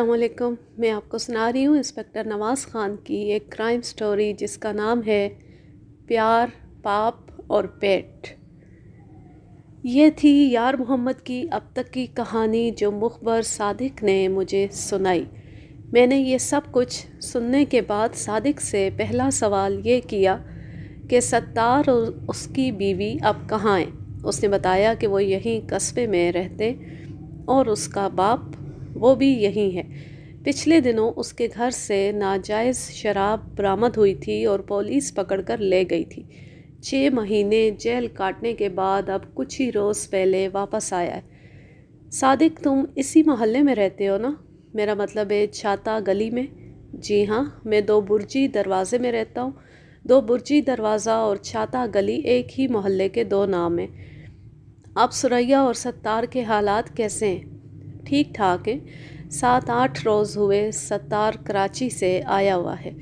असलकम मैं आपको सुना रही हूँ इंस्पेक्टर नवाज़ ख़ान की एक क्राइम स्टोरी जिसका नाम है प्यार पाप और पेट ये थी यार मोहम्मद की अब तक की कहानी जो मुखबर सादिक ने मुझे सुनाई मैंने ये सब कुछ सुनने के बाद सादिक से पहला सवाल ये किया कि सत्तार और उसकी बीवी अब कहाँ हैं उसने बताया कि वो यहीं कस्बे में रहते और उसका बाप वो भी यही है पिछले दिनों उसके घर से नाजायज़ शराब बरामद हुई थी और पुलिस पकड़कर ले गई थी छः महीने जेल काटने के बाद अब कुछ ही रोज़ पहले वापस आया है सादिक तुम इसी मोहल्ले में रहते हो ना मेरा मतलब है छाता गली में जी हाँ मैं दो बुर्जी दरवाज़े में रहता हूँ दो बुर्जी दरवाज़ा और छाता गली एक ही मोहल्ले के दो नाम हैं आप सुरैया और सत्तार के हालात कैसे हैं ठीक ठाक है सात आठ रोज़ हुए सत्तार कराची से आया हुआ है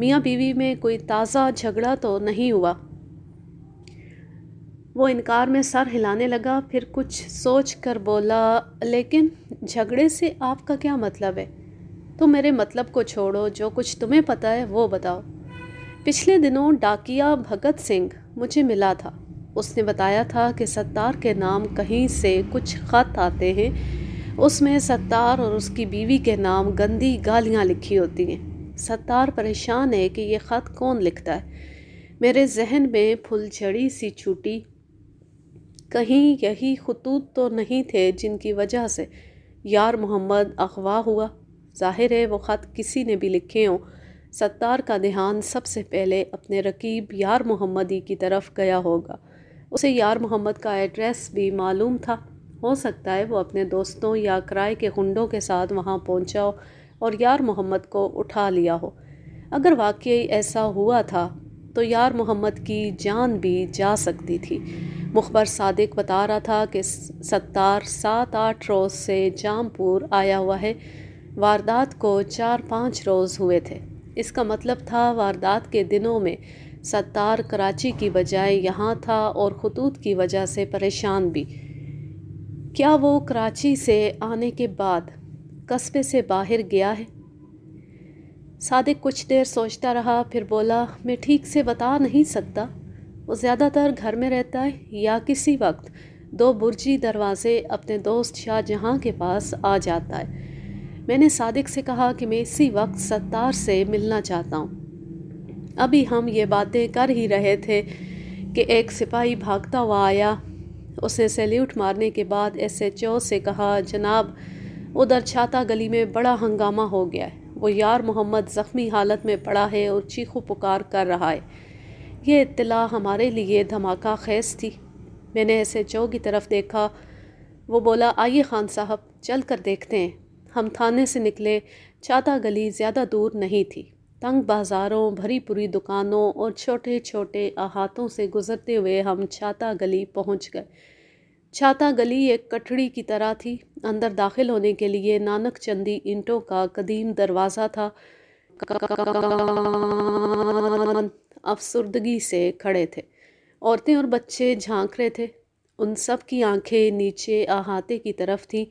मियाँ बीवी में कोई ताज़ा झगड़ा तो नहीं हुआ वो इनकार में सर हिलाने लगा फिर कुछ सोच कर बोला लेकिन झगड़े से आपका क्या मतलब है तो मेरे मतलब को छोड़ो जो कुछ तुम्हें पता है वो बताओ पिछले दिनों डाकिया भगत सिंह मुझे मिला था उसने बताया था कि सत्तार के नाम कहीं से कुछ ख़त आते हैं उसमें सत्तार और उसकी बीवी के नाम गंदी गालियाँ लिखी होती हैं सत्तार परेशान है कि यह ख़त कौन लिखता है मेरे जहन में फुलझड़ी सी छूटी कहीं यही खतूत तो नहीं थे जिनकी वजह से यार मोहम्मद अगवा हुआ जाहिर है वो ख़त किसी ने भी लिखे हों सत्तार का ध्यान सबसे पहले अपने रकीब यार मोहम्मदी की तरफ गया होगा उसे यार मोहम्मद का एड्रेस भी मालूम था हो सकता है वो अपने दोस्तों या किराए के हुंडों के साथ वहाँ पहुँचा हो और यार मोहम्मद को उठा लिया हो अगर वाकई ऐसा हुआ था तो यार मोहम्मद की जान भी जा सकती थी मुखबर सादिक बता रहा था कि सत्तार सात आठ रोज़ से जामपुर आया हुआ है वारदात को चार पाँच रोज़ हुए थे इसका मतलब था वारदात के दिनों में सत्तार कराची की बजाय यहाँ था और खतूत की वजह से परेशान भी क्या वो कराची से आने के बाद कस्बे से बाहर गया है सादिक कुछ देर सोचता रहा फिर बोला मैं ठीक से बता नहीं सकता वो ज़्यादातर घर में रहता है या किसी वक्त दो बुर्जी दरवाज़े अपने दोस्त शाहजहाँ के पास आ जाता है मैंने सादिक से कहा कि मैं इसी वक्त सत्तार से मिलना चाहता हूँ अभी हम ये बातें कर ही रहे थे कि एक सिपाही भागता हुआ आया उसने सैल्यूट मारने के बाद एस एच ओ से कहा जनाब उधर छाता गली में बड़ा हंगामा हो गया है वो यार मोहम्मद ज़ख्मी हालत में पड़ा है और चीखो पुकार कर रहा है ये इतला हमारे लिए धमाका खैस थी मैंने एस एच ओ की तरफ देखा वो बोला आइए खान साहब चल कर देखते हैं हम थाने से निकले छाता गली ज़्यादा दूर नहीं थी तंग बाज़ारों भरी पूरी दुकानों और छोटे छोटे अहातों से गुज़रते हुए हम छाता गली पहुंच गए छाता गली एक कटड़ी की तरह थी अंदर दाखिल होने के लिए नानक चंदी ईंटों का कदीम दरवाज़ा था अफसरदगी से खड़े थे औरतें और बच्चे झांक रहे थे उन सब की आंखें नीचे अहाते की तरफ थीं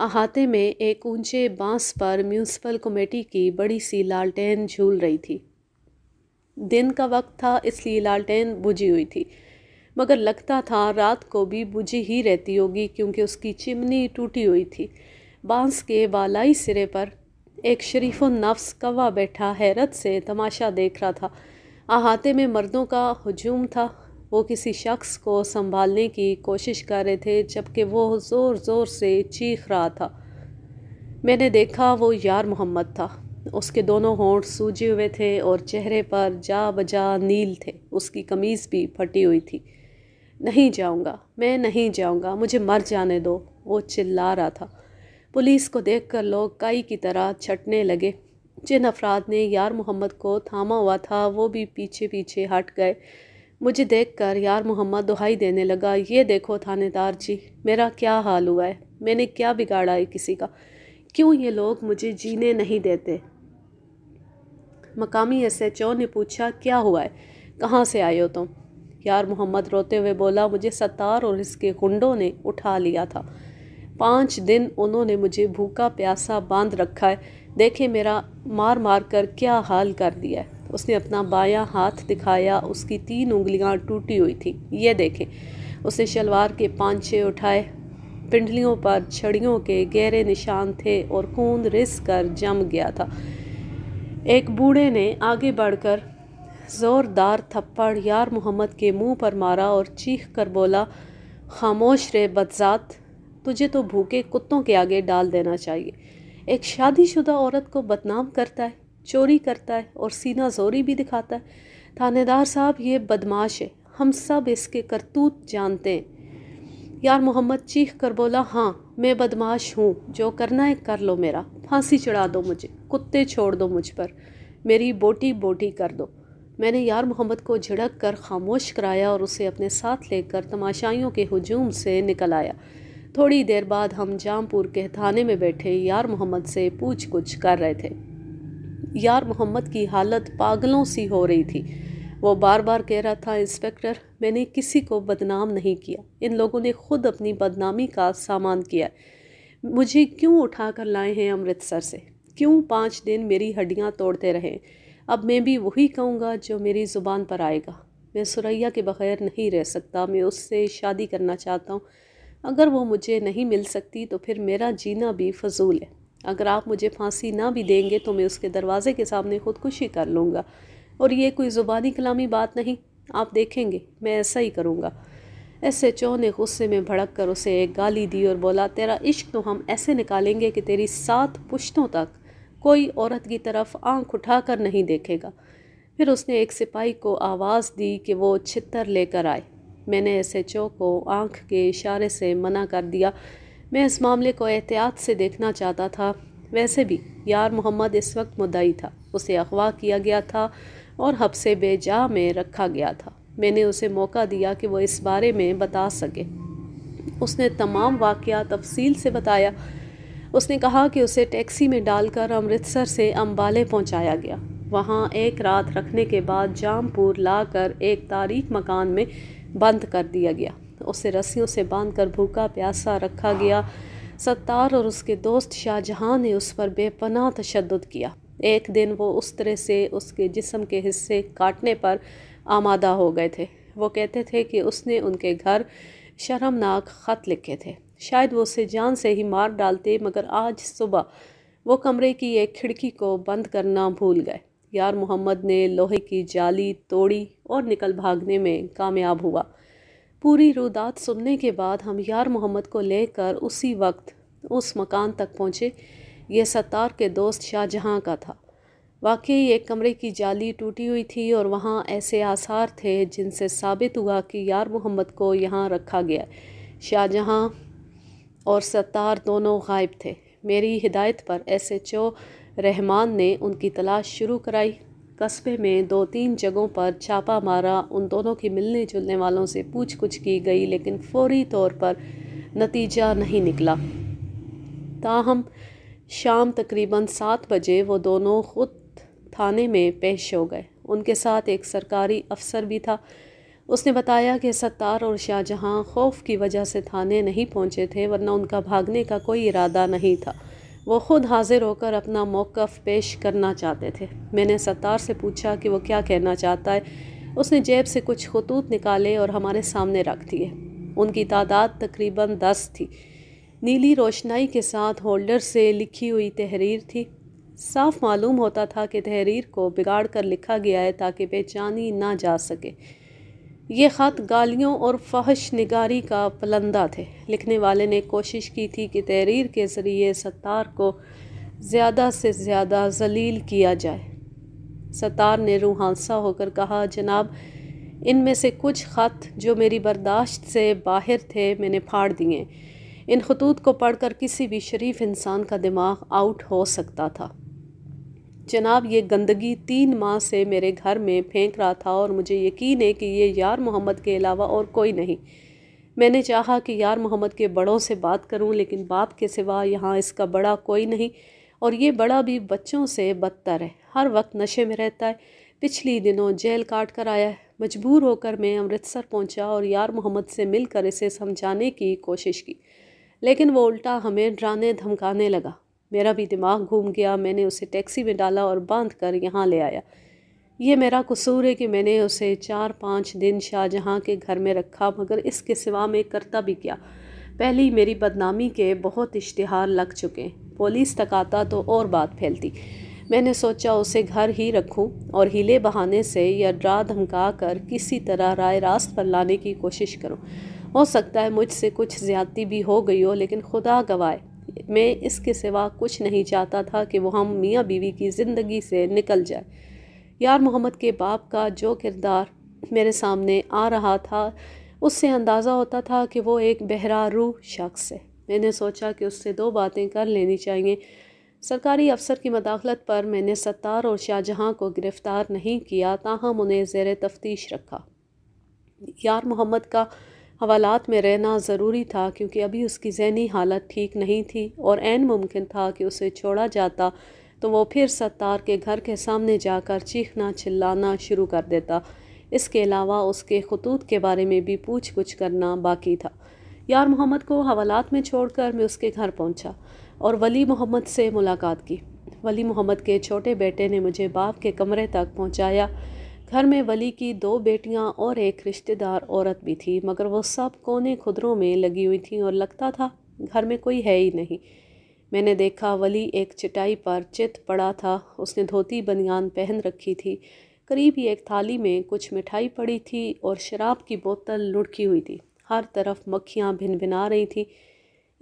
अहाते में एक ऊंचे बांस पर म्यूनसिपल कमेटी की बड़ी सी लालटेन झूल रही थी दिन का वक्त था इसलिए लालटेन बुझी हुई थी मगर लगता था रात को भी बुझी ही रहती होगी क्योंकि उसकी चिमनी टूटी हुई थी बांस के बालाई सिरे पर एक शरीफ नफ्स कवा बैठा हैरत से तमाशा देख रहा था अहाते में मर्दों का हजूम था वो किसी शख्स को संभालने की कोशिश कर रहे थे जबकि वो ज़ोर ज़ोर से चीख रहा था मैंने देखा वो यार मोहम्मद था उसके दोनों होंठ सूजे हुए थे और चेहरे पर जा बजा नील थे उसकी कमीज़ भी फटी हुई थी नहीं जाऊंगा मैं नहीं जाऊंगा मुझे मर जाने दो वो चिल्ला रहा था पुलिस को देखकर लोग कई की तरह छटने लगे जिन अफराद ने यार मोहम्मद को थामा हुआ था वो भी पीछे पीछे हट गए मुझे देखकर यार मोहम्मद दुहाई देने लगा ये देखो थानेदार जी मेरा क्या हाल हुआ है मैंने क्या बिगाड़ा है किसी का क्यों ये लोग मुझे जीने नहीं देते मकामी एस एच ओ ने पूछा क्या हुआ है कहाँ से आए हो तुम यार मोहम्मद रोते हुए बोला मुझे सत्तार और इसके गुंडों ने उठा लिया था पाँच दिन उन्होंने मुझे भूखा प्यासा बांध रखा है देखे मेरा मार मार कर क्या हाल कर दिया है उसने अपना बायां हाथ दिखाया उसकी तीन उंगलियां टूटी हुई थी ये देखें उसने शलवार के पांचे उठाए पिंडलियों पर छड़ियों के गहरे निशान थे और खून रिस कर जम गया था एक बूढ़े ने आगे बढ़कर ज़ोरदार थप्पड़ यार मोहम्मद के मुंह पर मारा और चीख कर बोला खामोश रे बदजात तुझे तो भूखे कुत्तों के आगे डाल देना चाहिए एक शादीशुदा औरत को बदनाम करता है चोरी करता है और सीना जोरी भी दिखाता है थानेदार साहब ये बदमाश है हम सब इसके करतूत जानते हैं यार मोहम्मद चीख कर बोला हाँ मैं बदमाश हूँ जो करना है कर लो मेरा फांसी चढ़ा दो मुझे कुत्ते छोड़ दो मुझ पर मेरी बोटी बोटी कर दो मैंने यार मोहम्मद को झिड़क कर खामोश कराया और उसे अपने साथ लेकर तमाशाइयों के हजूम से निकल आया थोड़ी देर बाद हम जामपुर के थाने में बैठे यार मोहम्मद से पूछ कुछ कर रहे थे यार मोहम्मद की हालत पागलों सी हो रही थी वो बार बार कह रहा था इंस्पेक्टर मैंने किसी को बदनाम नहीं किया इन लोगों ने खुद अपनी बदनामी का सामान किया मुझे क्यों उठा कर लाए हैं अमृतसर से क्यों पाँच दिन मेरी हड्डियाँ तोड़ते रहे अब मैं भी वही कहूँगा जो मेरी ज़ुबान पर आएगा मैं सुरैया के बग़ैर नहीं रह सकता मैं उससे शादी करना चाहता हूँ अगर वो मुझे नहीं मिल सकती तो फिर मेरा जीना भी फजूल है अगर आप मुझे फांसी ना भी देंगे तो मैं उसके दरवाज़े के सामने खुदकुशी कर लूँगा और ये कोई ज़ुबानी कलामी बात नहीं आप देखेंगे मैं ऐसा ही करूँगा एस एच ओ ने गुस्से में भड़क कर उसे एक गाली दी और बोला तेरा इश्क तो हम ऐसे निकालेंगे कि तेरी सात पुश्तों तक कोई औरत की तरफ आंख उठाकर नहीं देखेगा फिर उसने एक सिपाही को आवाज़ दी कि वो छितर लेकर आए मैंने एस एच ओ को आंख के इशारे से मना कर दिया मैं इस मामले को एहतियात से देखना चाहता था वैसे भी यार मोहम्मद इस वक्त मुदई था उसे अगवा किया गया था और हबसे बेजा में रखा गया था मैंने उसे मौका दिया कि वह इस बारे में बता सके उसने तमाम वाक़ तफसील से बताया उसने कहा कि उसे टैक्सी में डालकर अमृतसर से अम्बाले पहुंचाया गया वहां एक रात रखने के बाद जामपुर लाकर एक तारीख मकान में बंद कर दिया गया उसे रस्सियों से बांधकर भूखा प्यासा रखा गया सत्तार और उसके दोस्त शाहजहां ने उस पर बेपनाह तशद किया एक दिन वो उस तरह से उसके जिसम के हिस्से काटने पर आमादा हो गए थे वो कहते थे कि उसने उनके घर शर्मनाक ख़त लिखे थे शायद वो उसे जान से ही मार डालते मगर आज सुबह वो कमरे की एक खिड़की को बंद करना भूल गए यार मोहम्मद ने लोहे की जाली तोड़ी और निकल भागने में कामयाब हुआ पूरी रुदात सुनने के बाद हम यार मोहम्मद को लेकर उसी वक्त उस मकान तक पहुँचे यह सत्तार के दोस्त शाहजहाँ का था वाकई एक कमरे की जाली टूटी हुई थी और वहाँ ऐसे आसार थे जिनसे साबित हुआ कि यार मोहम्मद को यहाँ रखा गया शाहजहाँ और सत्तार दोनों गायब थे मेरी हिदायत पर एस एच ओ रहमान ने उनकी तलाश शुरू कराई कस्बे में दो तीन जगहों पर छापा मारा उन दोनों की मिलने जुलने वालों से पूछ कुछ की गई लेकिन फौरी तौर पर नतीजा नहीं निकला ताहम शाम तकरीबन सात बजे वो दोनों खुद थाने में पेश हो गए उनके साथ एक सरकारी अफसर भी था उसने बताया कि सत्तार और शाहजहाँ खौफ की वजह से थाने नहीं पहुंचे थे वरना उनका भागने का कोई इरादा नहीं था वो ख़ुद हाज़िर होकर अपना मौक़ पेश करना चाहते थे मैंने सत्तार से पूछा कि वो क्या कहना चाहता है उसने जेब से कुछ खतूत निकाले और हमारे सामने रख दिए उनकी तादाद तकरीबन दस थी नीली रोशनाई के साथ होल्डर से लिखी हुई तहरीर थी साफ मालूम होता था कि तहरीर को बिगाड़ कर लिखा गया है ताकि पहचानी ना जा सके ये ख़त गालियों और फहश निगारी का पलंदा थे लिखने वाले ने कोशिश की थी कि तहरीर के ज़रिए सत्तार को ज़्यादा से ज़्यादा जलील किया जाए सत्तार ने रूहानसा होकर कहा जनाब इन में से कुछ ख़त जो मेरी बर्दाश्त से बाहर थे मैंने फाड़ दिए इन खतूत को पढ़कर किसी भी शरीफ इंसान का दिमाग आउट हो सकता था जनाब ये गंदगी तीन माह से मेरे घर में फेंक रहा था और मुझे यकीन है कि ये यार मोहम्मद के अलावा और कोई नहीं मैंने चाहा कि यार मोहम्मद के बड़ों से बात करूं लेकिन बाप के सिवा यहाँ इसका बड़ा कोई नहीं और ये बड़ा भी बच्चों से बदतर है हर वक्त नशे में रहता है पिछली दिनों जेल काट कर आया है मजबूर होकर मैं अमृतसर पहुंचा और यार मोहम्मद से मिलकर इसे समझाने की कोशिश की लेकिन वो उल्टा हमें डराने धमकाने लगा मेरा भी दिमाग घूम गया मैंने उसे टैक्सी में डाला और बांध कर यहाँ ले आया ये मेरा कसूर है कि मैंने उसे चार पाँच दिन शाहजहाँ के घर में रखा मगर इसके सिवा मैं करता भी क्या ही मेरी बदनामी के बहुत इश्तहार लग चुके पुलिस तक आता तो और बात फैलती मैंने सोचा उसे घर ही रखूं और हीले बहाने से या डरा धमका कर किसी तरह राय रास्त पर लाने की कोशिश करूं। हो सकता है मुझसे कुछ ज़्यादती भी हो गई हो लेकिन खुदा गवाए मैं इसके सिवा कुछ नहीं चाहता था कि वो हम मियाँ बीवी की ज़िंदगी से निकल जाए यार मोहम्मद के बाप का जो किरदार मेरे सामने आ रहा था उससे अंदाज़ा होता था कि वो एक बहरा रूह शख्स है मैंने सोचा कि उससे दो बातें कर लेनी चाहिए सरकारी अफसर की मदाखलत पर मैंने सत्तार और शाहजहाँ को गिरफ़्तार नहीं किया ताहम उन्हें जेर तफ्तीश रखा यार मोहम्मद का हवालात में रहना ज़रूरी था क्योंकि अभी उसकी जहनी हालत ठीक नहीं थी और एन मुमकिन था कि उसे छोड़ा जाता तो वो फिर सत्तार के घर के सामने जाकर चीखना चिल्लाना शुरू कर देता इसके अलावा उसके खतूत के बारे में भी पूछ गुछ करना बाकी था यार मोहम्मद को हवालात में छोड़कर मैं उसके घर पहुंचा और वली मोहम्मद से मुलाकात की वली मोहम्मद के छोटे बेटे ने मुझे बाप के कमरे तक पहुंचाया घर में वली की दो बेटियां और एक रिश्तेदार औरत भी थी मगर वो सब कोने खुदरों में लगी हुई थी और लगता था घर में कोई है ही नहीं मैंने देखा वली एक चटाई पर चित पड़ा था उसने धोती बनियान पहन रखी थी करीब ही एक थाली में कुछ मिठाई पड़ी थी और शराब की बोतल लुढ़की हुई थी हर तरफ मक्खियाँ भिनभिना रही थी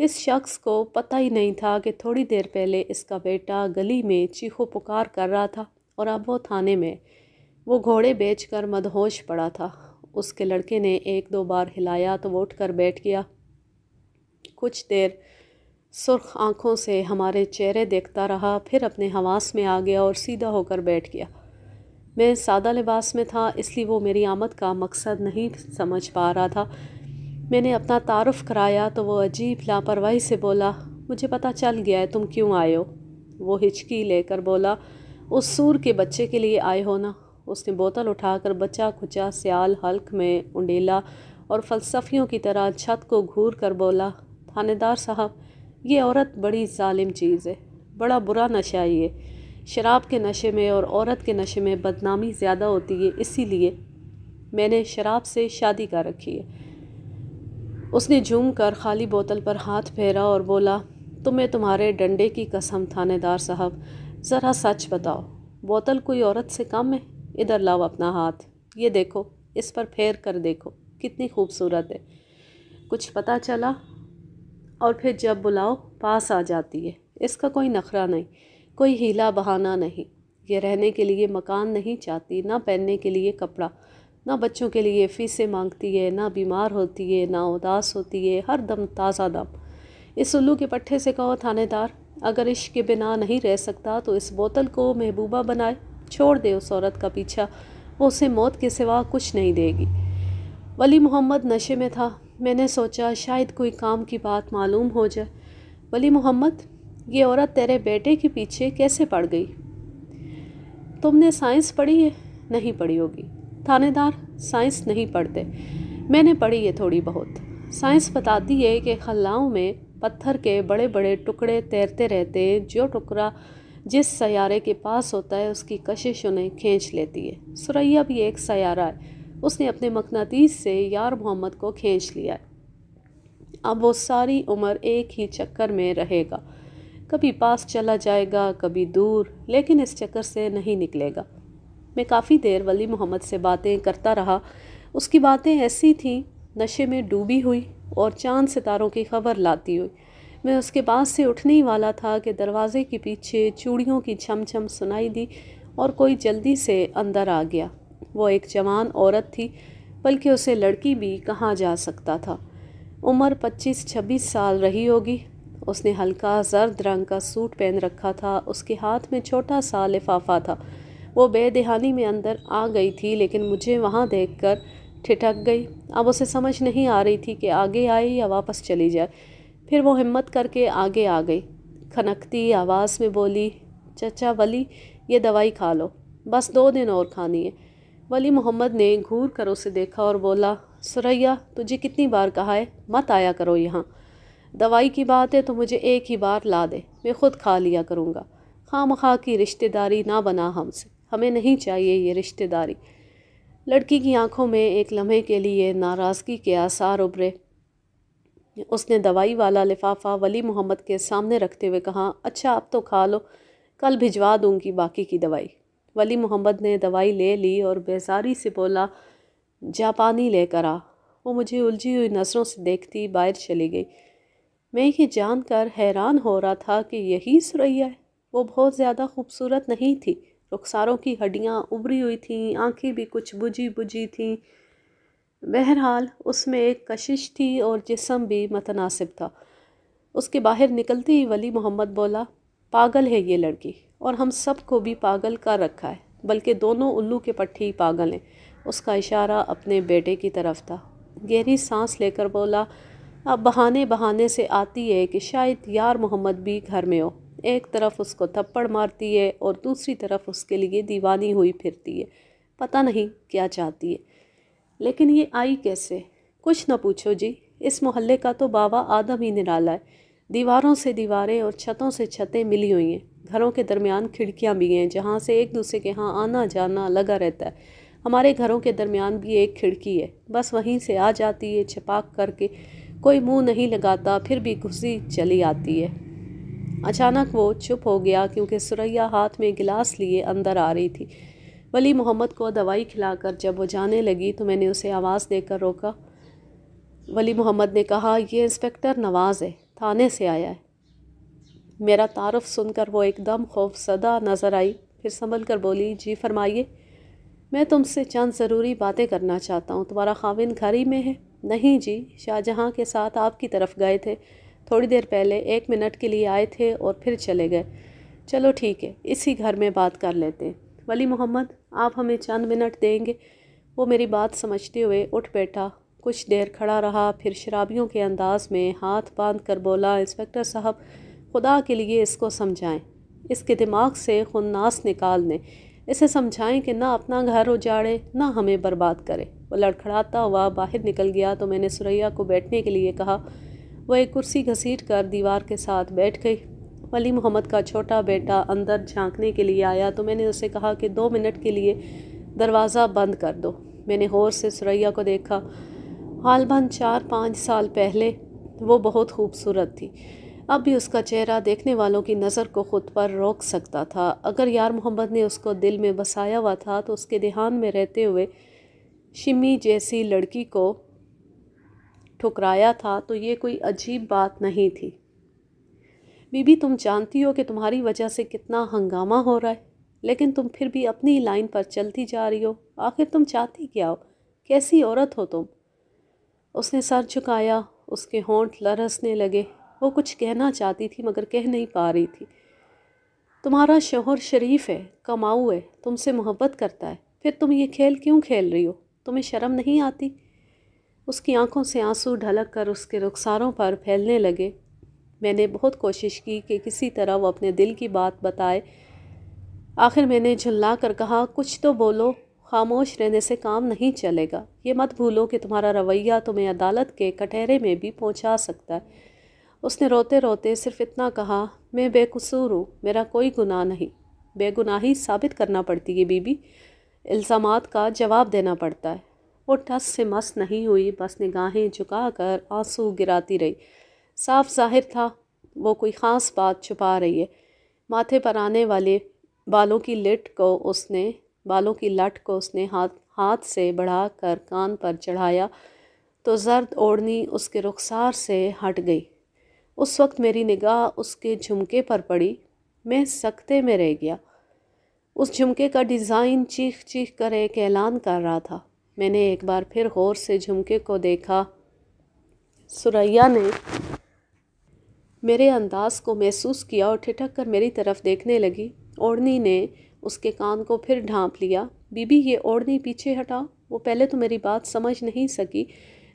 इस शख्स को पता ही नहीं था कि थोड़ी देर पहले इसका बेटा गली में चीखो पुकार कर रहा था और अब वो थाने में वो घोड़े बेचकर मदहोश पड़ा था उसके लड़के ने एक दो बार हिलाया तो वो उठ कर बैठ गया कुछ देर सुर्ख आँखों से हमारे चेहरे देखता रहा फिर अपने हवास में आ गया और सीधा होकर बैठ गया मैं सादा लिबास में था इसलिए वो मेरी आमद का मकसद नहीं समझ पा रहा था मैंने अपना तारफ़ कराया तो वो अजीब लापरवाही से बोला मुझे पता चल गया है तुम क्यों आए हो वो हिचकी लेकर बोला उस सूर के बच्चे के लिए आए हो ना उसने बोतल उठाकर बचा खुचा सियाल हल्क में उंडेला और फलसफियों की तरह छत को घूर कर बोला थानेदार साहब ये औरत बड़ी ालिम चीज़ है बड़ा बुरा नशा ये शराब के नशे में और औरत के नशे में बदनामी ज़्यादा होती है इसीलिए मैंने शराब से शादी कर रखी है उसने झूम कर खाली बोतल पर हाथ फेरा और बोला तुम्हें तो तुम्हारे डंडे की कसम थानेदार साहब ज़रा सच बताओ बोतल कोई औरत से कम है इधर लाओ अपना हाथ ये देखो इस पर फेर कर देखो कितनी खूबसूरत है कुछ पता चला और फिर जब बुलाओ पास आ जाती है इसका कोई नखरा नहीं कोई हीला बहाना नहीं ये रहने के लिए मकान नहीं चाहती ना पहनने के लिए कपड़ा ना बच्चों के लिए फीसें मांगती है ना बीमार होती है ना उदास होती है हर दम ताज़ा दम इस उल्लू के पट्ठे से कहो थानेदार अगर इश्क के बिना नहीं रह सकता तो इस बोतल को महबूबा बनाए छोड़ दे उस औरत का पीछा वो उसे मौत के सिवा कुछ नहीं देगी वली मोहम्मद नशे में था मैंने सोचा शायद कोई काम की बात मालूम हो जाए वली मोहम्मद ये औरत तेरे बेटे के पीछे कैसे पड़ गई तुमने साइंस पढ़ी है नहीं पढ़ी होगी थानेदार साइंस नहीं पढ़ते मैंने पढ़ी है थोड़ी बहुत साइंस बताती है कि खलाओं में पत्थर के बड़े बड़े टुकड़े तैरते रहते हैं जो टुकड़ा जिस सयारे के पास होता है उसकी कशिश उन्हें खींच लेती है सुरैया भी एक सयारा है उसने अपने मकनातीस से यार मोहम्मद को खींच लिया है अब वो सारी उम्र एक ही चक्कर में रहेगा कभी पास चला जाएगा कभी दूर लेकिन इस चक्कर से नहीं निकलेगा मैं काफ़ी देर वली मोहम्मद से बातें करता रहा उसकी बातें ऐसी थीं नशे में डूबी हुई और चांद सितारों की खबर लाती हुई मैं उसके पास से उठने ही वाला था कि दरवाज़े के पीछे चूड़ियों की छमछम सुनाई दी और कोई जल्दी से अंदर आ गया वो एक जवान औरत थी बल्कि उसे लड़की भी कहाँ जा सकता था उम्र 25-26 साल रही होगी उसने हल्का जर्द रंग का सूट पहन रखा था उसके हाथ में छोटा सा लिफाफा था वो बेदहानी में अंदर आ गई थी लेकिन मुझे वहाँ देखकर ठिठक गई अब उसे समझ नहीं आ रही थी कि आगे आए या वापस चली जाए फिर वो हिम्मत करके आगे आ गई खनकती आवाज़ में बोली चचा वली ये दवाई खा लो बस दो दिन और खानी है वली मोहम्मद ने घूर कर उसे देखा और बोला सुरैया तुझे कितनी बार कहा है मत आया करो यहाँ दवाई की बात है तो मुझे एक ही बार ला दे मैं ख़ुद खा लिया करूँगा खाम खा की रिश्तेदारी ना बना हमसे हमें नहीं चाहिए ये रिश्तेदारी लड़की की आंखों में एक लम्हे के लिए नाराज़गी के आसार उभरे उसने दवाई वाला लिफाफा वली मोहम्मद के सामने रखते हुए कहा अच्छा आप तो खा लो कल भिजवा दूंगी बाकी की दवाई वली मोहम्मद ने दवाई ले ली और बेजारी से बोला जापानी लेकर आ वो मुझे उलझी हुई नज़रों से देखती बाहर चली गई मैं ये जानकर हैरान हो रहा था कि यही सुरैया है वो बहुत ज़्यादा खूबसूरत नहीं थी रुखसारों की हड्डियाँ उभरी हुई थीं आँखें भी कुछ बुझी बुझी थीं बहरहाल उसमें एक कशिश थी और जिसम भी मतनासिब था उसके बाहर निकलते ही वली मोहम्मद बोला पागल है ये लड़की और हम सब को भी पागल कर रखा है बल्कि दोनों उल्लू के पट्टी पागल हैं उसका इशारा अपने बेटे की तरफ था गहरी सांस लेकर बोला अब बहाने बहाने से आती है कि शायद यार मोहम्मद भी घर में हो एक तरफ उसको थप्पड़ मारती है और दूसरी तरफ उसके लिए दीवानी हुई फिरती है पता नहीं क्या चाहती है लेकिन ये आई कैसे कुछ ना पूछो जी इस मोहल्ले का तो बाबा आदम ही निराला है दीवारों से दीवारें और छतों से छतें मिली हुई हैं घरों के दरमियान खिड़कियाँ भी हैं जहाँ से एक दूसरे के यहाँ आना जाना लगा रहता है हमारे घरों के दरमियान भी एक खिड़की है बस वहीं से आ जाती है छपाक करके कोई मुंह नहीं लगाता फिर भी घुसी चली आती है अचानक वो चुप हो गया क्योंकि सुरैया हाथ में गिलास लिए अंदर आ रही थी वली मोहम्मद को दवाई खिलाकर जब वो जाने लगी तो मैंने उसे आवाज़ देकर रोका वली मोहम्मद ने कहा यह इंस्पेक्टर नवाज़ है थाने से आया है मेरा तारफ़ सुनकर वो एकदम खौफसदा नज़र आई फिर संभल कर बोली जी फरमाइए मैं तुमसे चंद ज़रूरी बातें करना चाहता हूँ तुम्हारा खाविन घर ही में है नहीं जी शाहजहाँ के साथ आपकी तरफ गए थे थोड़ी देर पहले एक मिनट के लिए आए थे और फिर चले गए चलो ठीक है इसी घर में बात कर लेते हैं वली मोहम्मद आप हमें चंद मिनट देंगे वो मेरी बात समझते हुए उठ बैठा कुछ देर खड़ा रहा फिर शराबियों के अंदाज में हाथ बांध कर बोला इंस्पेक्टर साहब खुदा के लिए इसको समझाएं इसके दिमाग से खुन्नास निकाल दें इसे समझाएं कि ना अपना घर उजाड़े ना हमें बर्बाद करे वो लड़खड़ाता हुआ बाहर निकल गया तो मैंने सुरैया को बैठने के लिए कहा वह एक कुर्सी घसीट कर दीवार के साथ बैठ गई वली मोहम्मद का छोटा बेटा अंदर झांकने के लिए आया तो मैंने उसे कहा कि दो मिनट के लिए दरवाज़ा बंद कर दो मैंने होर से सुरैया को देखा हालबन चार पाँच साल पहले वो बहुत खूबसूरत थी अब भी उसका चेहरा देखने वालों की नज़र को ख़ुद पर रोक सकता था अगर यार मोहम्मद ने उसको दिल में बसाया हुआ था तो उसके ध्यान में रहते हुए शिमी जैसी लड़की को ठुकराया था तो ये कोई अजीब बात नहीं थी बीबी तुम जानती हो कि तुम्हारी वजह से कितना हंगामा हो रहा है लेकिन तुम फिर भी अपनी लाइन पर चलती जा रही हो आखिर तुम चाहती क्या हो कैसी औरत हो तुम उसने सर झुकाया उसके होंठ लरसने लगे वो कुछ कहना चाहती थी मगर कह नहीं पा रही थी तुम्हारा शोहर शरीफ है कमाऊ है तुमसे मोहब्बत करता है फिर तुम ये खेल क्यों खेल रही हो तुम्हें शर्म नहीं आती उसकी आंखों से आंसू ढलक कर उसके रुखसारों पर फैलने लगे मैंने बहुत कोशिश की कि किसी तरह वो अपने दिल की बात बताए आखिर मैंने झल्ला कर कहा कुछ तो बोलो खामोश रहने से काम नहीं चलेगा ये मत भूलो कि तुम्हारा रवैया तुम्हें अदालत के कटहरे में भी पहुंचा सकता है उसने रोते रोते सिर्फ इतना कहा मैं बेकसूर हूँ मेरा कोई गुनाह नहीं बेगुनाही साबित करना पड़ती है बीबी इल्ज़ाम का जवाब देना पड़ता है वो टस से मस नहीं हुई बस निगाहें झुका कर आंसू गिराती रही साफ जाहिर था वो कोई ख़ास बात छुपा रही है माथे पर आने वाले बालों की लिट को उसने बालों की लट को उसने हाथ हाथ से बढ़ा कर कान पर चढ़ाया तो जर्द ओढ़नी उसके रुखसार से हट गई उस वक्त मेरी निगाह उसके झुमके पर पड़ी मैं सकते में रह गया उस झुमके का डिज़ाइन चीख चीख कर एक ऐलान कर रहा था मैंने एक बार फिर गौर से झुमके को देखा सुरैया ने मेरे अंदाज को महसूस किया और ठिठक कर मेरी तरफ देखने लगी ओढ़नी ने उसके कान को फिर ढांप लिया बीबी ये ओढ़नी पीछे हटा वो पहले तो मेरी बात समझ नहीं सकी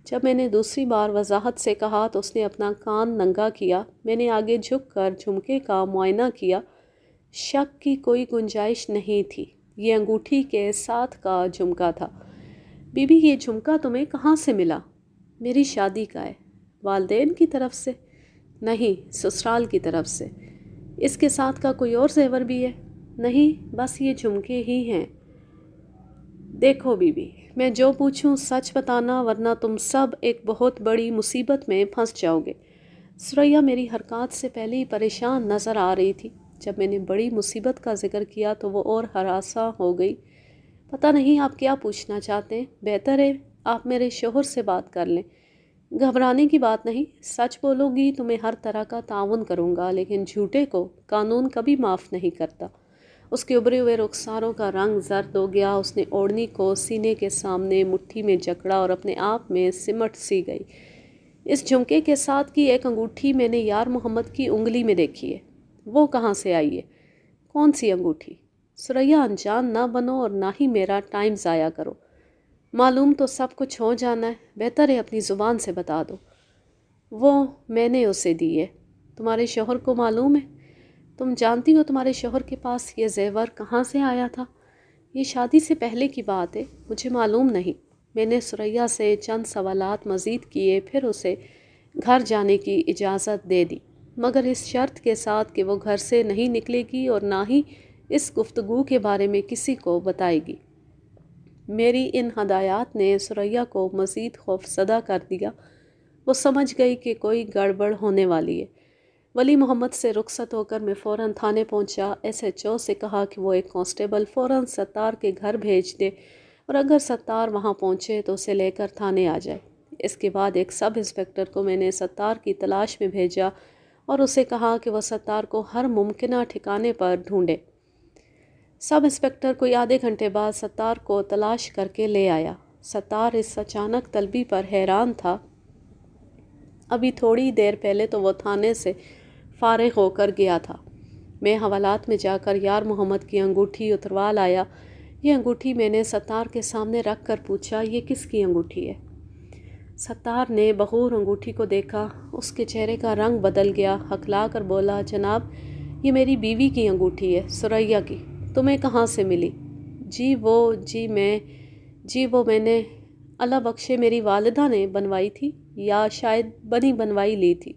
जब मैंने दूसरी बार वजाहत से कहा तो उसने अपना कान नंगा किया मैंने आगे झुक कर झुमके का मुआयना किया शक की कोई गुंजाइश नहीं थी ये अंगूठी के साथ का झुमका था बीबी ये झुमका तुम्हें कहाँ से मिला मेरी शादी का है वालदेन की तरफ से नहीं ससुराल की तरफ से इसके साथ का कोई और जेवर भी है नहीं बस ये झुमके ही हैं देखो बीबी मैं जो पूछूं सच बताना वरना तुम सब एक बहुत बड़ी मुसीबत में फंस जाओगे सुरैया मेरी हरकत से पहले ही परेशान नज़र आ रही थी जब मैंने बड़ी मुसीबत का जिक्र किया तो वो और हरासा हो गई पता नहीं आप क्या पूछना चाहते हैं बेहतर है आप मेरे शोहर से बात कर लें घबराने की बात नहीं सच बोलोगी तो मैं हर तरह का ताउन करूँगा लेकिन झूठे को कानून कभी माफ़ नहीं करता उसके उभरे हुए रुखसारों का रंग जर्द हो गया उसने ओढ़नी को सीने के सामने मुट्ठी में जकड़ा और अपने आप में सिमट सी गई इस झुमके के साथ की एक अंगूठी मैंने यार मोहम्मद की उंगली में देखी है वो कहाँ से आई है कौन सी अंगूठी सुरैया अनजान ना बनो और ना ही मेरा टाइम ज़ाया करो मालूम तो सब कुछ हो जाना है बेहतर है अपनी ज़ुबान से बता दो वो मैंने उसे दी है तुम्हारे शोहर को मालूम है तुम जानती हो तुम्हारे शोहर के पास ये जेवर कहाँ से आया था ये शादी से पहले की बात है मुझे मालूम नहीं मैंने सुरैया से चंद सवाल मज़ीद किए फिर उसे घर जाने की इजाज़त दे दी मगर इस शर्त के साथ कि वो घर से नहीं निकलेगी और ना ही इस गुफ्तगु के बारे में किसी को बताएगी मेरी इन हदायत ने सुरैया को मज़ीद खौफ सदा कर दिया वो समझ गई कि कोई गड़बड़ होने वाली है वली मोहम्मद से रुखसत होकर मैं फ़ौर थाने पहुंचा एस एच ओ से कहा कि वो एक कांस्टेबल फ़ौर सत्तार के घर भेज दे और अगर सत्तार वहाँ पहुँचे तो उसे लेकर थाने आ जाए इसके बाद एक सब इंस्पेक्टर को मैंने सत्तार की तलाश में भेजा और उसे कहा कि वह सत्तार को हर मुमकिन ठिकाने पर ढूँढे सब इंस्पेक्टर कोई आधे घंटे बाद सत्तार को तलाश करके ले आया सत्तार इस अचानक तलबी पर हैरान था अभी थोड़ी देर पहले तो वो थाने से फारग होकर गया था मैं हवालात में जाकर यार मोहम्मद की अंगूठी उतरवा लाया ये अंगूठी मैंने सतार के सामने रख कर पूछा ये किसकी अंगूठी है सत्तार ने बहूर अंगूठी को देखा उसके चेहरे का रंग बदल गया हकला कर बोला जनाब ये मेरी बीवी की अंगूठी है सुरैया की तुम्हें कहाँ से मिली जी वो जी मैं जी वो मैंने अला बख्शे मेरी वालदा ने बनवाई थी या शायद बनी बनवाई ली थी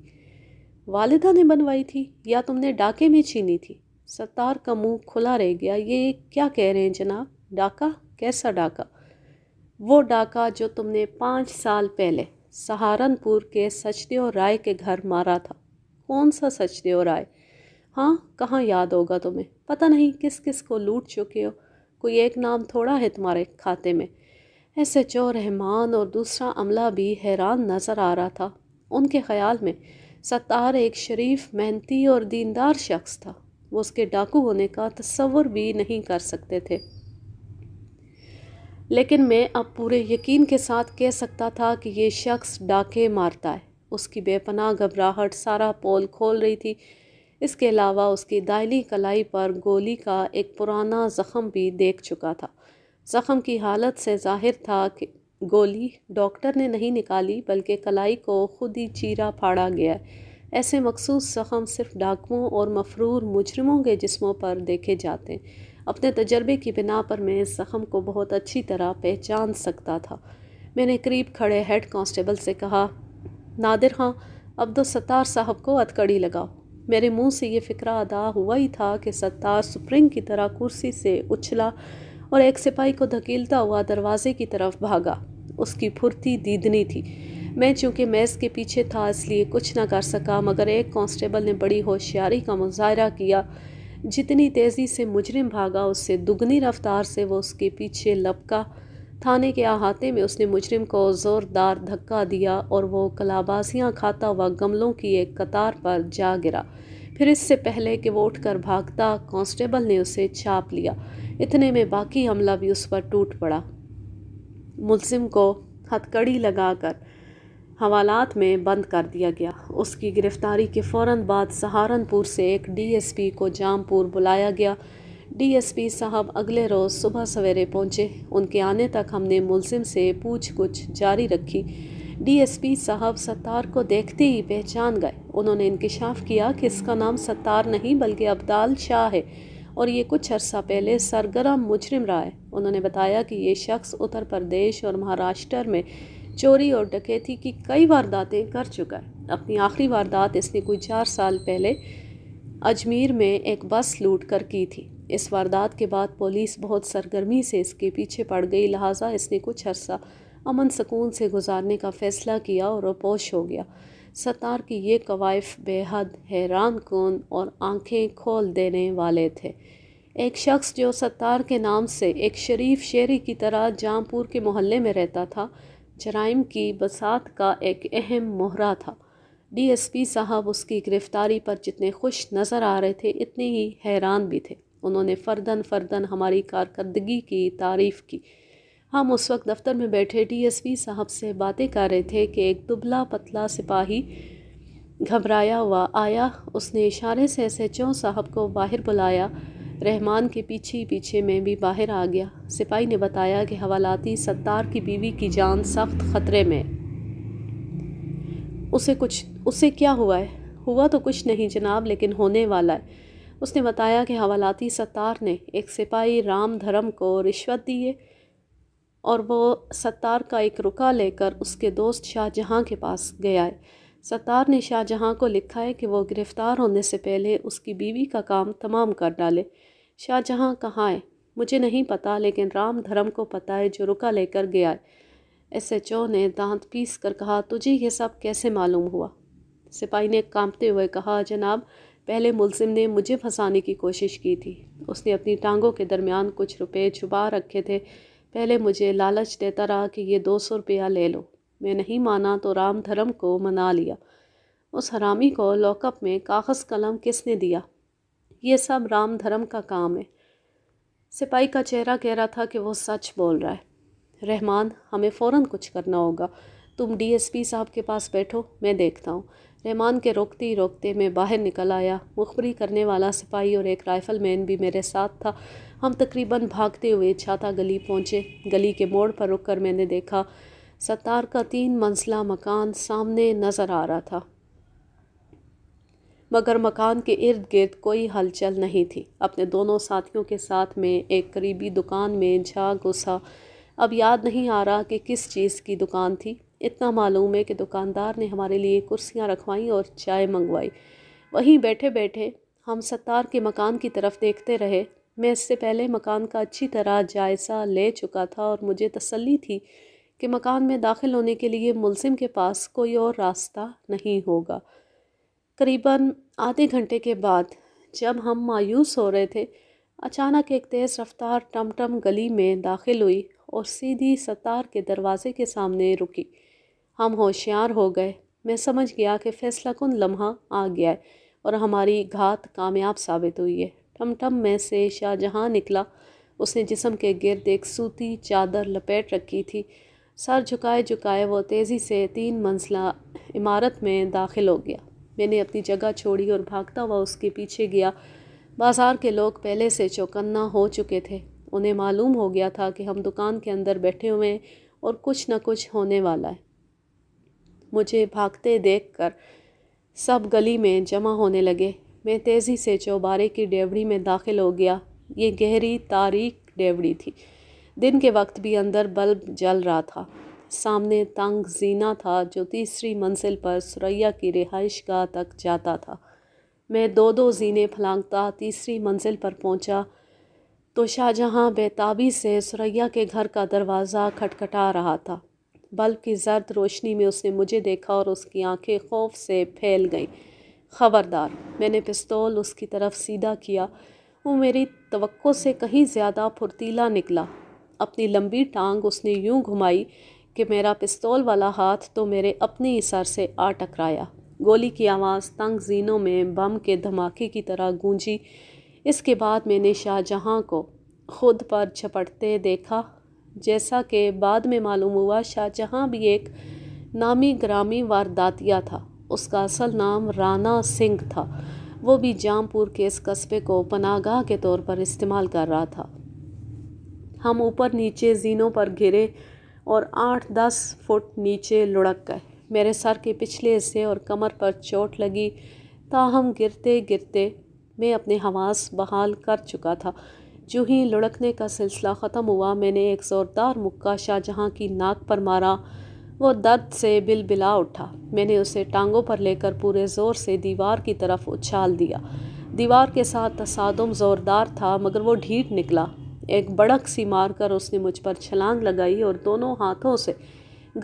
वालदा ने बनवाई थी या तुमने डाके में छीनी थी सत्तार का मुंह खुला रह गया ये क्या कह रहे हैं जनाब डाका कैसा डाका वो डाका जो तुमने पाँच साल पहले सहारनपुर के सचदेव राय के घर मारा था कौन सा सचदेव राय हाँ कहाँ याद होगा तुम्हें पता नहीं किस किस को लूट चुके हो कोई एक नाम थोड़ा है तुम्हारे खाते में एस एच ओ रहमान और दूसरा अमला भी हैरान नज़र आ रहा था उनके ख्याल में सत्तार एक शरीफ मेहनती और दीनदार शख्स था वो उसके डाकू होने का तस्वुर भी नहीं कर सकते थे लेकिन मैं अब पूरे यकीन के साथ कह सकता था कि ये शख्स डाके मारता है उसकी बेपनाह घबराहट सारा पोल खोल रही थी इसके अलावा उसकी दायली कलाई पर गोली का एक पुराना ज़ख़म भी देख चुका था ज़ख़म की हालत से जाहिर था कि गोली डॉक्टर ने नहीं निकाली बल्कि कलाई को खुद ही चीरा फाड़ा गया ऐसे मखसूस ज़ख़म सिर्फ डाकुओं और मफरूर मुजरमों के जिस्मों पर देखे जाते हैं अपने तजर्बे की बिना पर मैं इस ज़ख़म को बहुत अच्छी तरह पहचान सकता था मैंने करीब खड़े हेड कांस्टेबल से कहा नादिर खां अब्दुलसत्तार साहब को अतकड़ी लगाओ मेरे मुंह से ये फिक्रा अदा हुआ ही था कि सत्तार स्प्रिंग की तरह कुर्सी से उछला और एक सिपाही को धकेलता हुआ दरवाजे की तरफ भागा उसकी फुर्ती दीदनी थी मैं चूँकि मैज़ के पीछे था इसलिए कुछ ना कर सका मगर एक कांस्टेबल ने बड़ी होशियारी का मुजाहरा किया जितनी तेज़ी से मुजरिम भागा उससे दुगनी रफ्तार से वो उसके पीछे लपका थाने के अहाते में उसने मुजरिम को ज़ोरदार धक्का दिया और वो कलाबाजियाँ खाता हुआ गमलों की एक कतार पर जा गिरा फिर इससे पहले कि वो उठकर भागता कांस्टेबल ने उसे छाप लिया इतने में बाकी हमला भी उस पर टूट पड़ा मुलिम को हथकड़ी लगाकर हवालात में बंद कर दिया गया उसकी गिरफ़्तारी के फ़ौर बाद सहारनपुर से एक डीएसपी को जामपुर बुलाया गया डीएसपी साहब अगले रोज़ सुबह सवेरे पहुंचे उनके आने तक हमने मुलजिम से पूछ कुछ जारी रखी डीएसपी साहब सत्तार को देखते ही पहचान गए उन्होंने इंकशाफ किया कि इसका नाम सत्तार नहीं बल्कि अब्दाल शाह है और ये कुछ अरसा पहले सरगरम मुजरम रहा है उन्होंने बताया कि ये शख्स उत्तर प्रदेश और महाराष्ट्र में चोरी और डकैती की कई वारदातें कर चुका है अपनी आखिरी वारदात इसने कोई चार साल पहले अजमेर में एक बस लूट कर की थी इस वारदात के बाद पुलिस बहुत सरगर्मी से इसके पीछे पड़ गई लिहाजा इसने कुछ अरसा अमन सकून से गुजारने का फ़ैसला किया और पोश हो गया सतार की ये कवायफ बेहद हैरान कन और आंखें खोल देने वाले थे एक शख्स जो सत्तार के नाम से एक शरीफ शेरी की तरह जामपुर के मोहल्ले में रहता था जराइम की बसात का एक अहम मोहरा था डीएसपी साहब उसकी गिरफ़्तारी पर जितने खुश नज़र आ रहे थे इतने ही हैरान भी थे उन्होंने फ़र्दन फ़र्दन हमारी कारकर्दगी की तारीफ़ की हम उस वक्त दफ्तर में बैठे डीएसपी साहब से बातें कर रहे थे कि एक दुबला पतला सिपाही घबराया हुआ आया उसने इशारे से एस एच साहब को बाहर बुलाया रहमान के पीछे पीछे मैं भी बाहर आ गया सिपाही ने बताया कि हवालाती सत्तार की बीवी की जान सख्त ख़तरे में उसे कुछ उसे क्या हुआ है हुआ तो कुछ नहीं जनाब लेकिन होने वाला है उसने बताया कि हवालाती सत्तार ने एक सिपाही राम धर्म को रिश्वत दिए और वो सत्तार का एक रुका लेकर उसके दोस्त शाहजहाँ के पास गया है सत्तार ने शाहजहाँ को लिखा है कि वो गिरफ़्तार होने से पहले उसकी बीवी का काम तमाम कर डाले शाहजहाँ कहाँ है मुझे नहीं पता लेकिन राम धर्म को पता है जो रुका लेकर गया है एस एच ओ ने दांत पीस कर कहा तुझे ये सब कैसे मालूम हुआ सिपाही ने कांपते हुए कहा जनाब पहले मुलसिम ने मुझे फंसाने की कोशिश की थी उसने अपनी टांगों के दरमियान कुछ रुपए छुपा रखे थे पहले मुझे लालच देता रहा कि ये दो सौ रुपया ले लो मैं नहीं माना तो राम धर्म को मना लिया उस हरामी को लॉकअप में कागज़ कलम किसने दिया ये सब राम धर्म का काम है सिपाही का चेहरा कह रहा था कि वो सच बोल रहा है रहमान हमें फ़ौर कुछ करना होगा तुम डीएसपी साहब के पास बैठो मैं देखता हूँ रहमान के रोकते ही रोकते मैं बाहर निकल आया मुखबरी करने वाला सिपाही और एक राइफ़ल मैन भी मेरे साथ था हम तकरीबन भागते हुए छाता गली पहुँचे गली के मोड़ पर रुक कर मैंने देखा सत्तार का तीन मंजिला मकान सामने नज़र आ रहा था मगर मकान के इर्द गिर्द कोई हलचल नहीं थी अपने दोनों साथियों के साथ में एक करीबी दुकान में झा घुसा अब याद नहीं आ रहा कि किस चीज़ की दुकान थी इतना मालूम है कि दुकानदार ने हमारे लिए कुर्सियाँ रखवाईं और चाय मंगवाई वहीं बैठे बैठे हम सत्तार के मकान की तरफ देखते रहे मैं इससे पहले मकान का अच्छी तरह जायज़ा ले चुका था और मुझे तसल्ली थी कि मकान में दाखिल होने के लिए मुलजिम के पास कोई और रास्ता नहीं होगा करीबन आधे घंटे के बाद जब हम मायूस हो रहे थे अचानक एक तेज़ रफ्तार टमटम गली में दाखिल हुई और सीधी सतार के दरवाज़े के सामने रुकी हम होशियार हो गए मैं समझ गया कि फैसला कन लम्हा आ गया है और हमारी घात कामयाब साबित हुई है टम में से शाहजहाँ निकला उसने जिसम के गिरद एक सूती चादर लपेट रखी थी सर झुकाए झुकाए वो तेज़ी से तीन मंजिला इमारत में दाखिल हो गया मैंने अपनी जगह छोड़ी और भागता हुआ उसके पीछे गया बाज़ार के लोग पहले से चौकन्ना हो चुके थे उन्हें मालूम हो गया था कि हम दुकान के अंदर बैठे हुए हैं और कुछ ना कुछ होने वाला है मुझे भागते देखकर सब गली में जमा होने लगे मैं तेज़ी से चौबारे की डेवड़ी में दाखिल हो गया ये गहरी तारीख डेवड़ी थी दिन के वक्त भी अंदर बल्ब जल रहा था सामने तंग जीना था जो तीसरी मंजिल पर सुरैया की रिहाइश गाह तक जाता था मैं दो दो जीने फलांगता तीसरी मंजिल पर पहुंचा तो शाहजहाँ बेताबी से सुरैया के घर का दरवाज़ा खटखटा रहा था बल्ब की जर्द रोशनी में उसने मुझे देखा और उसकी आंखें खौफ से फैल गईं ख़बरदार मैंने पिस्तौल उसकी तरफ सीधा किया वो मेरी तो से कहीं ज़्यादा फुर्तीला निकला अपनी लंबी टांग उसने यूं घुमाई कि मेरा पिस्तौल वाला हाथ तो मेरे अपने ही सर से आ टकराया गोली की आवाज़ तंग जीनों में बम के धमाके की तरह गूंजी इसके बाद मैंने शाहजहाँ को खुद पर झपटते देखा जैसा कि बाद में मालूम हुआ शाहजहाँ भी एक नामी ग्रामी वारदातिया था उसका असल नाम राना सिंह था वो भी जामपुर के इस कस्बे को पनागाह के तौर पर इस्तेमाल कर रहा था हम ऊपर नीचे जीनों पर घिरे और आठ दस फुट नीचे लुढ़क गए मेरे सर के पिछले हिस्से और कमर पर चोट लगी ताहम गिरते गिरते मैं अपने हवास बहाल कर चुका था जो ही लुढ़कने का सिलसिला ख़त्म हुआ मैंने एक ज़ोरदार मुक्का शाहजहाँ की नाक पर मारा वो दर्द से बिल बिला उठा मैंने उसे टांगों पर लेकर पूरे ज़ोर से दीवार की तरफ उछाल दिया दीवार के साथ तसादम ज़ोरदार था मगर वो ढीठ निकला एक बड़क सी मारकर उसने मुझ पर छलांग लगाई और दोनों हाथों से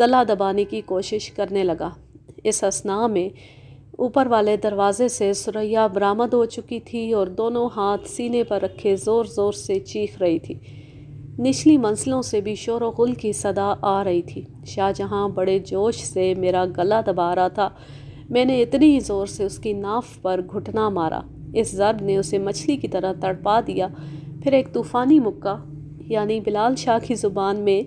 गला दबाने की कोशिश करने लगा इस असना में ऊपर वाले दरवाजे से सुरैया बरामद हो चुकी थी और दोनों हाथ सीने पर रखे ज़ोर ज़ोर से चीख रही थी निचली मंजिलों से भी शोर गुल की सदा आ रही थी शाहजहाँ बड़े जोश से मेरा गला दबा रहा था मैंने इतनी ज़ोर से उसकी नाफ पर घुटना मारा इस ज़र्ब ने उसे मछली की तरह तड़पा दिया फिर एक तूफ़ानी मुक्का यानी बिलाल शाह की ज़ुबान में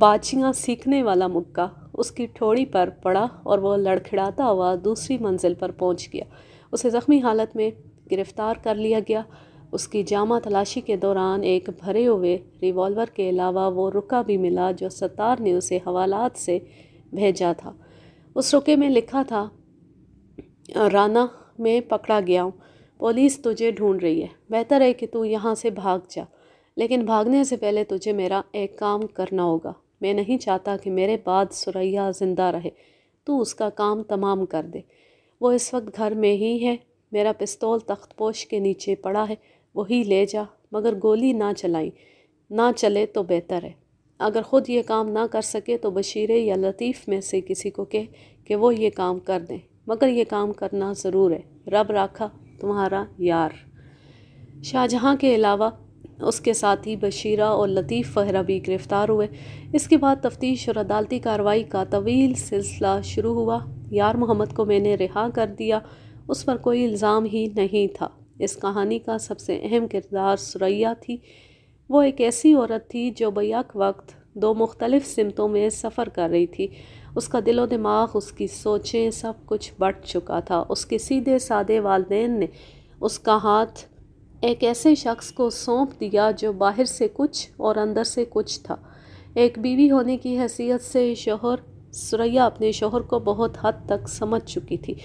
बाचियाँ सीखने वाला मुक्का उसकी ठोड़ी पर पड़ा और वह लड़खड़ाता हुआ दूसरी मंजिल पर पहुंच गया उसे ज़ख्मी हालत में गिरफ़्तार कर लिया गया उसकी जामा तलाशी के दौरान एक भरे हुए रिवॉल्वर के अलावा वो रुका भी मिला जो सत्तार ने उसे हवालात से भेजा था उस रुके में लिखा था राना में पकड़ा गया हूँ पुलिस तुझे ढूंढ रही है बेहतर है कि तू यहाँ से भाग जा लेकिन भागने से पहले तुझे मेरा एक काम करना होगा मैं नहीं चाहता कि मेरे बाद सुरैया ज़िंदा रहे तू उसका काम तमाम कर दे वो इस वक्त घर में ही है मेरा पिस्तौल तख्तपोश के नीचे पड़ा है वही ले जा मगर गोली ना चलाई ना चले तो बेहतर है अगर ख़ुद ये काम ना कर सके तो बशीरे या लतीफ़ में से किसी को कह कि वो ये काम कर दें मगर ये काम करना ज़रूर है रब राखा तुम्हारा यार शाहजहाँ के अलावा उसके साथ ही बशीरा और लतीफ़ फ़हरा भी गिरफ़्तार हुए इसके बाद तफ्तीश और अदालती कार्रवाई का तवील सिलसिला शुरू हुआ यार मोहम्मद को मैंने रिहा कर दिया उस पर कोई इल्ज़ाम ही नहीं था इस कहानी का सबसे अहम किरदार सुरैया थी वो एक ऐसी औरत थी जो बैक वक्त दो मुख्तलिफ सिमतों में सफ़र कर रही थी उसका दिलो दिमाग उसकी सोचें सब कुछ बढ़ चुका था उसके सीधे सादे वालदेन ने उसका हाथ एक ऐसे शख्स को सौंप दिया जो बाहर से कुछ और अंदर से कुछ था एक बीवी होने की हैसियत से शोहर सुरैया अपने शोहर को बहुत हद तक समझ चुकी थी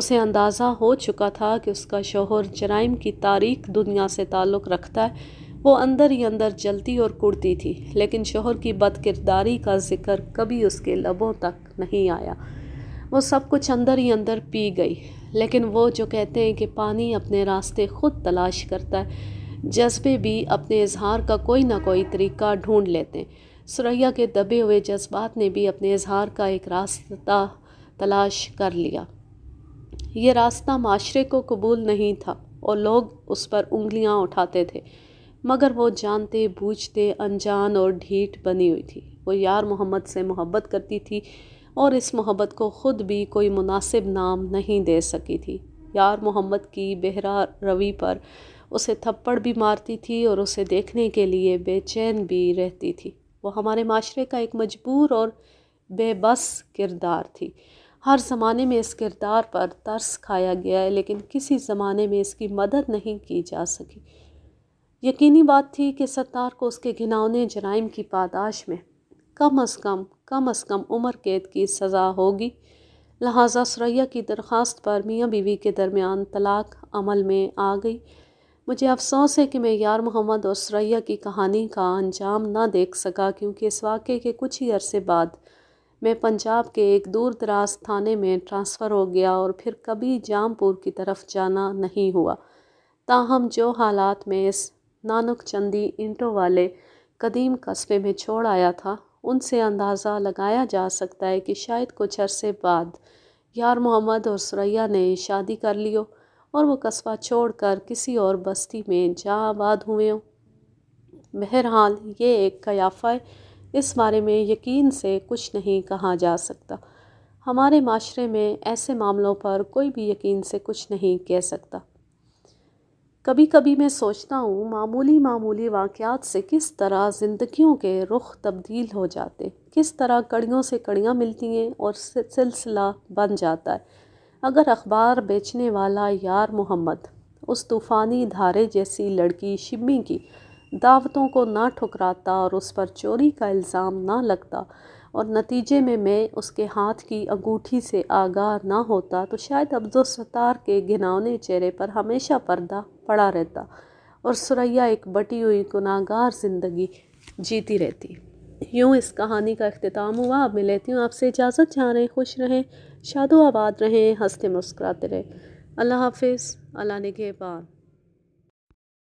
उसे अंदाज़ा हो चुका था कि उसका शोहर जराइम की तारीख दुनिया से ताल्लुक़ रखता है वो अंदर ही अंदर जलती और कुड़ती थी लेकिन शोहर की बद किरदारी का जिक्र कभी उसके लबों तक नहीं आया वो सब कुछ अंदर ही अंदर पी गई लेकिन वो जो कहते हैं कि पानी अपने रास्ते खुद तलाश करता है जज्बे भी अपने इजहार का कोई ना कोई तरीका ढूंढ लेते हैं सुरैया के दबे हुए जज्बात ने भी अपने इजहार का एक रास्ता तलाश कर लिया ये रास्ता माशरे को कबूल नहीं था और लोग उस पर उंगलियां उठाते थे मगर वो जानते बूझते अनजान और ढीठ बनी हुई थी वो यार मोहम्मद से मोहब्बत करती थी और इस मोहब्बत को ख़ुद भी कोई मुनासिब नाम नहीं दे सकी थी यार मोहम्मद की बहरा रवि पर उसे थप्पड़ भी मारती थी और उसे देखने के लिए बेचैन भी रहती थी वो हमारे माशरे का एक मजबूर और बेबस किरदार थी हर ज़माने में इस किरदार पर तर्स खाया गया है लेकिन किसी ज़माने में इसकी मदद नहीं की जा सकी यकीनी बात थी कि सत्तार को उसके घिनौने जराइम की पादाश में कम अज़ कम कम अज़ कम उम्र कैद की सज़ा होगी लिहाजा सुरैया की दरख्वास्त पर मियाँ बीवी के दरमियान तलाक अमल में आ गई मुझे अफसोस है कि मैं यार मोहम्मद और सुरैया की कहानी का अंजाम ना देख सका क्योंकि इस वाक़े के कुछ ही अरसे बाद मैं पंजाब के एक दूर दराज थाने में ट्रांसफ़र हो गया और फिर कभी जामपुर की तरफ जाना नहीं हुआ ताहम जो हालात में इस नानक चंदी इंटो वाले कदीम कस्बे में छोड़ आया था उनसे अंदाज़ा लगाया जा सकता है कि शायद कुछ अरसे बाद यार मोहम्मद और सुरैया ने शादी कर लियो और वो कस्बा छोड़कर किसी और बस्ती में जा आबाद हुए हों बहरहाल ये एक कयाफा है इस बारे में यकीन से कुछ नहीं कहा जा सकता हमारे माशरे में ऐसे मामलों पर कोई भी यकीन से कुछ नहीं कह सकता कभी कभी मैं सोचता हूँ मामूली मामूली वाक़ात से किस तरह ज़िंदगियों के रुख तब्दील हो जाते किस तरह कड़ियों से कड़ियाँ मिलती हैं और सिलसिला बन जाता है अगर अखबार बेचने वाला यार मोहम्मद उस तूफ़ानी धारे जैसी लड़की शिमी की दावतों को ना ठुकराता और उस पर चोरी का इल्ज़ाम ना लगता और नतीजे में मैं उसके हाथ की अंगूठी से आगाह ना होता तो शायद अब्दुलस्तार के घिनौने चेहरे पर हमेशा पर्दा पड़ा रहता और सुरैया एक बटी हुई गुनागार ज़िंदगी जीती रहती यूँ इस कहानी का अख्ताम हुआ अब मैं लेती हूँ आपसे इजाज़त चाह रहे खुश रहें शादो आबाद रहें हंसते मुस्कुराते रहें अल्लाह हाफिज़ अल्लाह ने